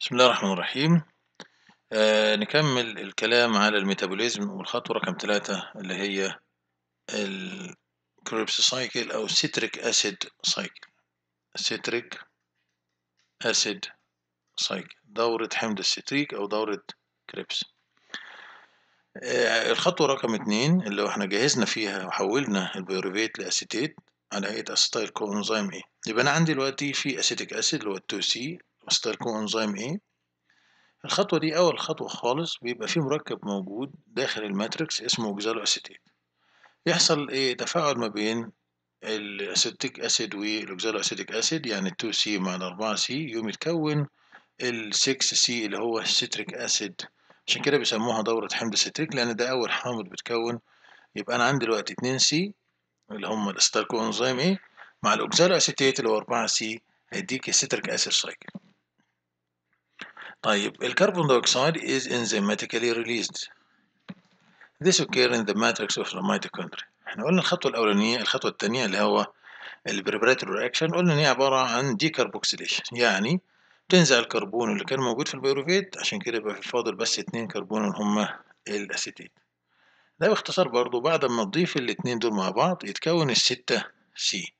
بسم الله الرحمن الرحيم آه نكمل الكلام على الميتابوليزم والخطوة رقم ثلاثة اللي هي الكريبس سايكل أو سيتريك أسيد سايكل سيتريك أسيد سايكل دورة حمض السيتريك أو دورة كريبس آه الخطوة رقم اتنين اللي احنا جهزنا فيها وحولنا البيروفيت لأسيتيت على هيئة أستايل كونزيم إيه يبقى أنا عندي دلوقتي في أسيتيك أسيد اللي هو 2 سي مصدركم انزيم ايه الخطوة دي أول خطوة خالص بيبقى فيه مركب موجود داخل الماتريكس اسمه اوكسالو أسيتيت يحصل إيه تفاعل ما بين الأسيتيك أسيد والأوكزالو أسيتيك أسيد يعني 2C مع 4C يوم يتكون ال 6C اللي هو السيتريك أسيد عشان كده بيسموها دورة حمض السيتريك لأن ده أول حامض بتكون يبقى أنا عندي دلوقتي 2C اللي هم الاستركو إنزيم إيه مع الأوكزالو أسيتيت اللي هو 4C هيديك السيتريك أسيد سايكل طيب الكربون dioxide is enzymatically released This occur in the matrix of the mitochondria احنا قلنا الخطوة الأولانية الخطوة الثانية اللي هو البريبراتوري رياكشن قلنا ان هي عبارة عن ديكربوكسيليشن يعني تنزع الكربون اللي كان موجود في البيروفيت عشان كده يبقى في فاضل بس اتنين كربون اللي هما الأسيتيت ده باختصار برضو بعد ما تضيف الاتنين دول مع بعض يتكون الستة سي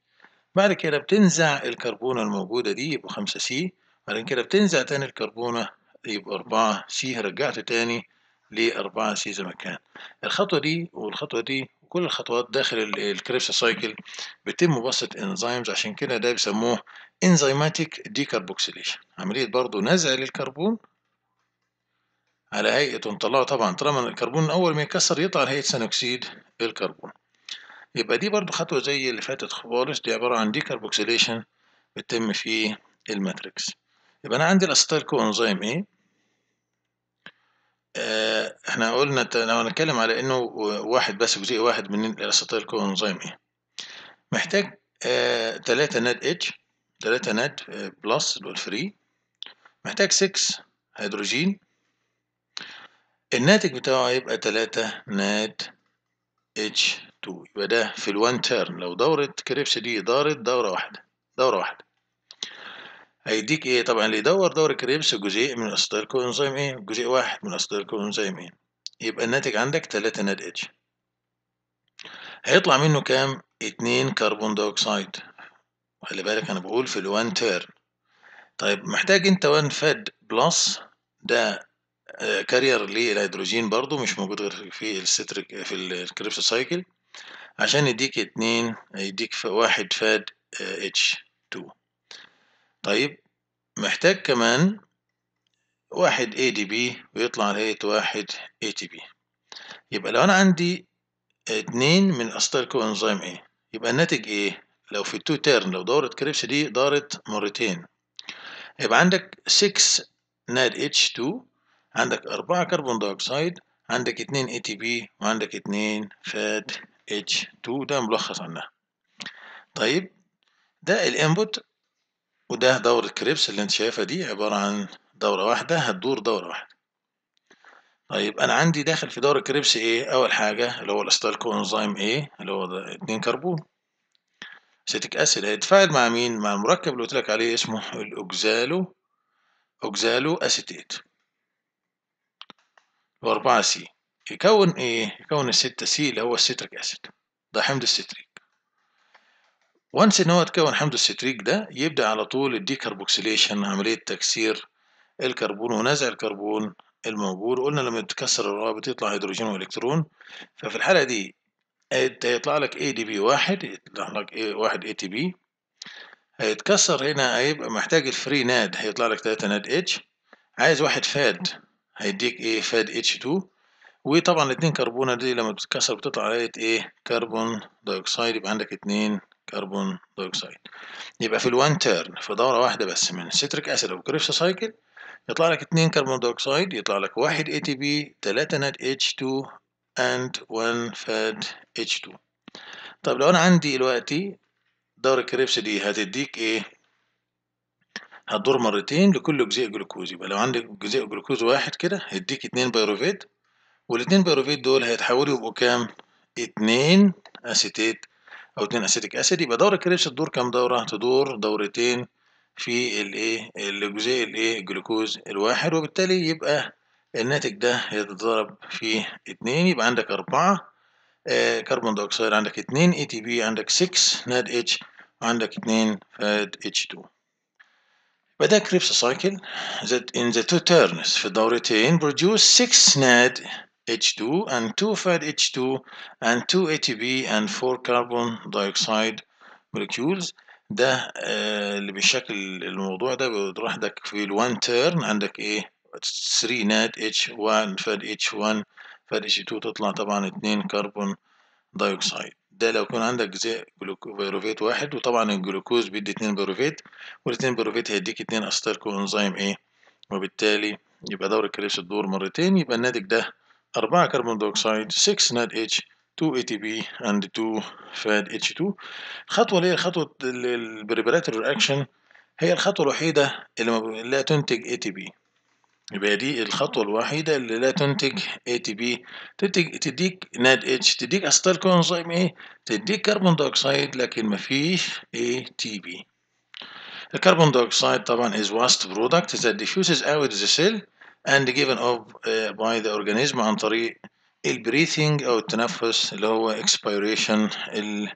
بعد كده بتنزع الكربونة الموجودة دي يبقوا خمسة سي بعدين كده بتنزع تاني الكربونة يبقى أربعة سي رجعت تاني لأربعة سي زي ما كان الخطوة دي والخطوة دي كل الخطوات داخل الكريبس سايكل بتم بواسطة انزيمز عشان كده ده بيسموه انزيماتيك ديكربوكسيليشن عملية برضو نزع للكربون على هيئة نطلعه طبعا طالما الكربون أول ما يكسر يطلع على هيئة ثاني الكربون يبقى دي برضو خطوة زي اللي فاتت خالص دي عبارة عن ديكربوكسيليشن بتم في الماتريكس يبقى أنا عندي الأسيتايل كو أنزيم إيه آه، إحنا قلنا لو هنتكلم على إنه واحد بس جزيء واحد من الأسيتايل كو أنزيم إيه محتاج آه تلاتة ناد اتش تلاتة ناد بلس آه، دول فري محتاج 6 هيدروجين الناتج بتاعه هيبقى 3 ناد H2 يبقى ده في الوان تيرن لو دورة كريبس دي دارت دورة واحدة دورة واحدة هيديك ايه طبعا اللي يدور دورة كريبس جزيء من اسطر كوانزيم ايه جزيء واحد من اسطر كوانزيم ايه يبقى الناتج عندك تلاتة ناد اتش هيطلع منه كام اتنين كربون دايوكسيد خلي بالك انا بقول في الوان تيرن طيب محتاج انت وان فاد بلس ده آه، كارير للهيدروجين برضو مش موجود غير في الستريك في الكريبس سايكل عشان يديك اتنين يديك واحد فاد آه، اتش طيب محتاج كمان واحد اي دي بي ويطلع لقيت واحد اي تي بي يبقى لو انا عندي اتنين من استيركو انزيم ايه يبقى الناتج ايه لو في التو تيرن لو دورة كريبس دي دارت مرتين يبقى عندك 6 ناد اتش 2 عندك 4 كربون دايوكسيد عندك 2 اي تي بي وعندك 2 فات اتش 2 ده ملخص عنها طيب ده الانبوت وده دورة كريبس اللي انت شايفها دي عبارة عن دورة واحدة هتدور دورة واحدة طيب انا عندي داخل في دورة كريبس ايه اول حاجة اللي هو الاستالكو انزيم ايه اللي هو ده اتنين كربون اسيتيك اسيد هيتفاعل مع مين مع المركب اللي قلتلك عليه اسمه الاوكزالو اوكزالو اسيتيت واربعة سي يكون ايه يكون الستة سي اللي هو الستريك اسيد ده حمض الستريك وانس ان هو اتكون حمض الستريك ده يبدأ على طول الديكربوكسيليشن عملية تكسير الكربون ونزع الكربون الموجود قلنا لما يتكسر الروابط يطلع هيدروجين والكترون ففي الحالة دي هيطلع لك اي دي بي واحد يطلع لك اي واحد اي تي بي هيتكسر هنا هيبقى محتاج الفري ناد هيطلع لك تلاتة ناد اتش عايز واحد فاد هيديك ايه فاد اتش 2 وطبعا الاتنين كربونه دي لما بتتكسر بتطلع عليها ايه كربون دايوكسيد يبقى عندك اتنين كربون دايوكسيد يبقى في الوان تيرن في دوره واحده بس من سيتريك اسيد او كريفس سايكل يطلع لك اتنين كربون دايوكسيد يطلع لك واحد اي تي بي تلاتة نت اتش تو اند 1 فاد اتش تو طب لو انا عندي دلوقتي دوره كريبس دي هتديك ايه هتدور مرتين لكل جزيء جلوكوز يبقى لو عندك جزيء جلوكوز واحد كده هيديك اتنين بايروفيت والاتنين بايروفيت دول هيتحولوا يبقوا كام اتنين اسيتيت او اتنين اسيتيك اسيد يبقى دوره كريبس تدور كام دوره تدور دورتين في الايه الجزيء الايه الجلوكوز الواحد وبالتالي يبقى الناتج ده يتضرب في اتنين يبقى عندك اربعة كربون آه، دوكسيد عندك اتنين اي تي بي عندك 6 ناد اتش وعندك اتنين فاد اتش 2 يبقى ده كريبس سايكل that ان تو two في الدورتين برودوس 6 ناد H2 and 2 fat H2 and 2 ATP and 4 carbon dioxide molecules ده آه اللي بشكل الموضوع ده بيروح عندك في ال1 turn عندك ايه 3 نات H1 فات H1 فات H2 تطلع طبعا 2 كربون دايوكسيد ده لو يكون عندك زي بيروفيت واحد وطبعا الجلوكوز بيدي 2 بيروفيت وال 2 بيروفيت هيديك 2 استركو انزيم ايه وبالتالي يبقى دور الكريبس الدور مرتين يبقى الناتج ده 4 كربون دوكسيد 6 ناد اتش 2 اي تي بي اند 2 فاد اتش 2 الخطوه اللي هي خطوه البريبراتور رياكشن هي الخطوه الوحيده اللي لا تنتج اي تي بي يبقى دي الخطوه الوحيده اللي لا تنتج اي تي بي تديك ناد اتش تديك استيل كونزيم ايه تديك كربون دوكسيد لكن مفيش اي تي بي الكربون دوكسيد طبعا is waste product that diffuses out the cell and given of uh, by the organism عن طريق breathing او التنفس اللي هو expiration آه،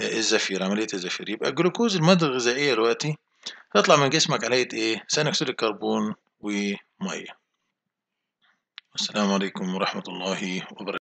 الزفير عملية الزفير يبقى الجلوكوز المادة الغذائية دلوقتي تطلع من جسمك على ايه؟ ثاني اكسيد الكربون ومية. السلام عليكم ورحمة الله وبركاته